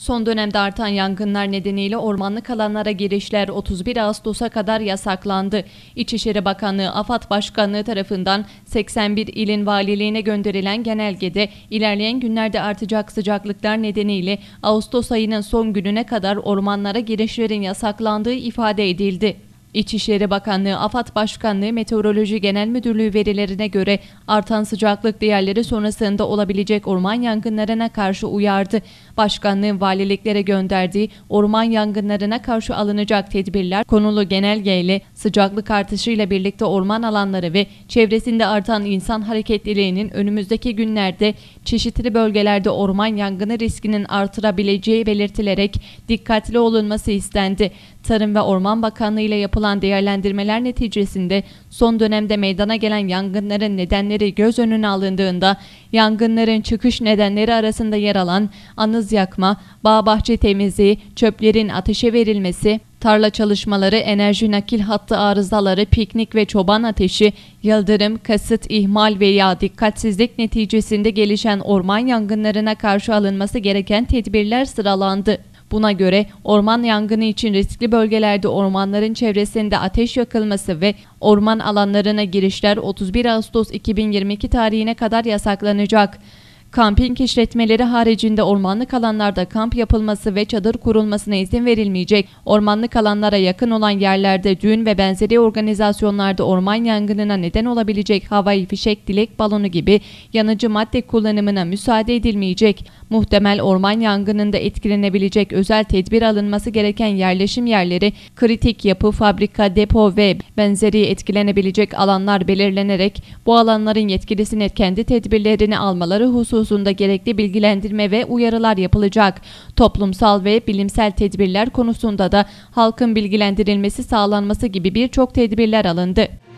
Son dönemde artan yangınlar nedeniyle ormanlık alanlara girişler 31 Ağustos'a kadar yasaklandı. İçişleri Bakanlığı AFAD Başkanlığı tarafından 81 ilin valiliğine gönderilen genelgede ilerleyen günlerde artacak sıcaklıklar nedeniyle Ağustos ayının son gününe kadar ormanlara girişlerin yasaklandığı ifade edildi. İçişleri Bakanlığı, AFAD Başkanlığı Meteoroloji Genel Müdürlüğü verilerine göre artan sıcaklık değerleri sonrasında olabilecek orman yangınlarına karşı uyardı. Başkanlığın valiliklere gönderdiği orman yangınlarına karşı alınacak tedbirler konulu genelgeyle sıcaklık artışıyla birlikte orman alanları ve çevresinde artan insan hareketliliğinin önümüzdeki günlerde çeşitli bölgelerde orman yangını riskinin artırabileceği belirtilerek dikkatli olunması istendi. Tarım ve Orman Bakanlığı ile yapılan yapılan değerlendirmeler neticesinde son dönemde meydana gelen yangınların nedenleri göz önüne alındığında yangınların çıkış nedenleri arasında yer alan anız yakma, bağ bahçe temizliği, çöplerin ateşe verilmesi, tarla çalışmaları, enerji nakil hattı arızaları, piknik ve çoban ateşi, yıldırım, kasıt, ihmal veya dikkatsizlik neticesinde gelişen orman yangınlarına karşı alınması gereken tedbirler sıralandı. Buna göre orman yangını için riskli bölgelerde ormanların çevresinde ateş yakılması ve orman alanlarına girişler 31 Ağustos 2022 tarihine kadar yasaklanacak. Kamping işletmeleri haricinde ormanlık alanlarda kamp yapılması ve çadır kurulmasına izin verilmeyecek. Ormanlık alanlara yakın olan yerlerde düğün ve benzeri organizasyonlarda orman yangınına neden olabilecek havai fişek, dilek balonu gibi yanıcı madde kullanımına müsaade edilmeyecek. Muhtemel orman yangınında etkilenebilecek özel tedbir alınması gereken yerleşim yerleri, kritik yapı, fabrika, depo ve benzeri etkilenebilecek alanlar belirlenerek bu alanların yetkilisine kendi tedbirlerini almaları hususunda gerekli bilgilendirme ve uyarılar yapılacak. Toplumsal ve bilimsel tedbirler konusunda da halkın bilgilendirilmesi sağlanması gibi birçok tedbirler alındı.